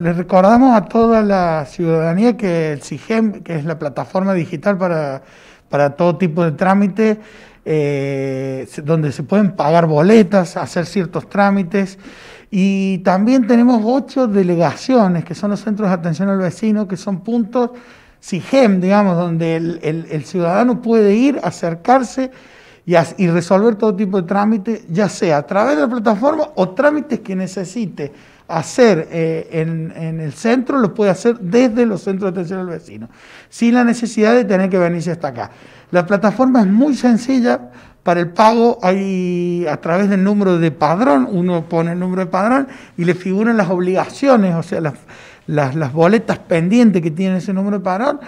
Les recordamos a toda la ciudadanía que el SIGEM, que es la plataforma digital para, para todo tipo de trámite, eh, donde se pueden pagar boletas, hacer ciertos trámites. Y también tenemos ocho delegaciones, que son los centros de atención al vecino, que son puntos SIGEM, digamos, donde el ciudadano puede ir, acercarse y, resolver todo tipo de trámites, ya sea a través de la plataforma o trámites que necesite hacer eh, en, el centro, lo puede hacer desde los centros de atención al vecino, sin la necesidad de tener que venirse hasta acá. La plataforma es muy sencilla para el pago, hay a través del número de padrón, uno pone el número de padrón y le figuran las obligaciones, o sea, las, las boletas pendientes que tiene ese número de padrón,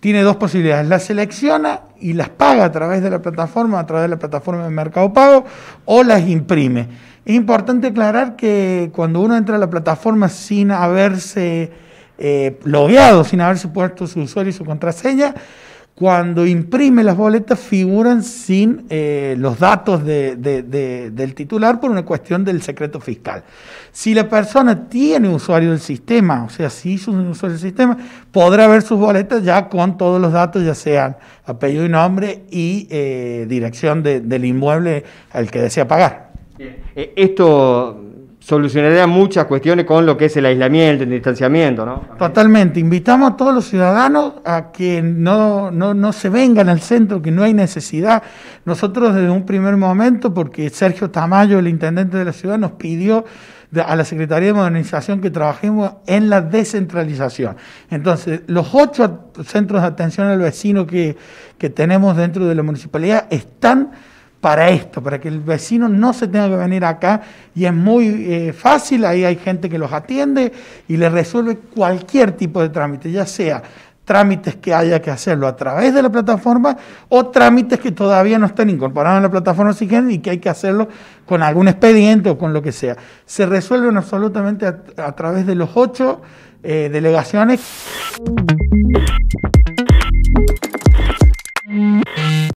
tiene dos posibilidades, la selecciona y las paga a través de la plataforma, a través de la plataforma de Mercado Pago, o las imprime. Es importante aclarar que cuando uno entra a la plataforma sin haberse eh, logueado, sin haberse puesto su usuario y su contraseña, cuando imprime las boletas figuran sin eh, los datos del titular por una cuestión del secreto fiscal. Si la persona tiene usuario del sistema, o sea, si es un usuario del sistema, podrá ver sus boletas ya con todos los datos, ya sean apellido y nombre y eh, dirección del inmueble al que desea pagar. Bien. Eh, esto solucionaría muchas cuestiones con lo que es el aislamiento, el distanciamiento, ¿no? Totalmente. Invitamos a todos los ciudadanos a que no, se vengan al centro, que no hay necesidad. Nosotros desde un primer momento, porque Sergio Tamayo, el intendente de la ciudad, nos pidió a la Secretaría de Modernización que trabajemos en la descentralización. Entonces, los ocho centros de atención al vecino que, que tenemos dentro de la municipalidad están para esto, para que el vecino no se tenga que venir acá y es muy eh, fácil, ahí hay gente que los atiende y les resuelve cualquier tipo de trámite, ya sea trámites que haya que hacerlo a través de la plataforma o trámites que todavía no están incorporados en la plataforma Sigen y que hay que hacerlo con algún expediente o con lo que sea. Se resuelven absolutamente a, través de los ocho eh, delegaciones.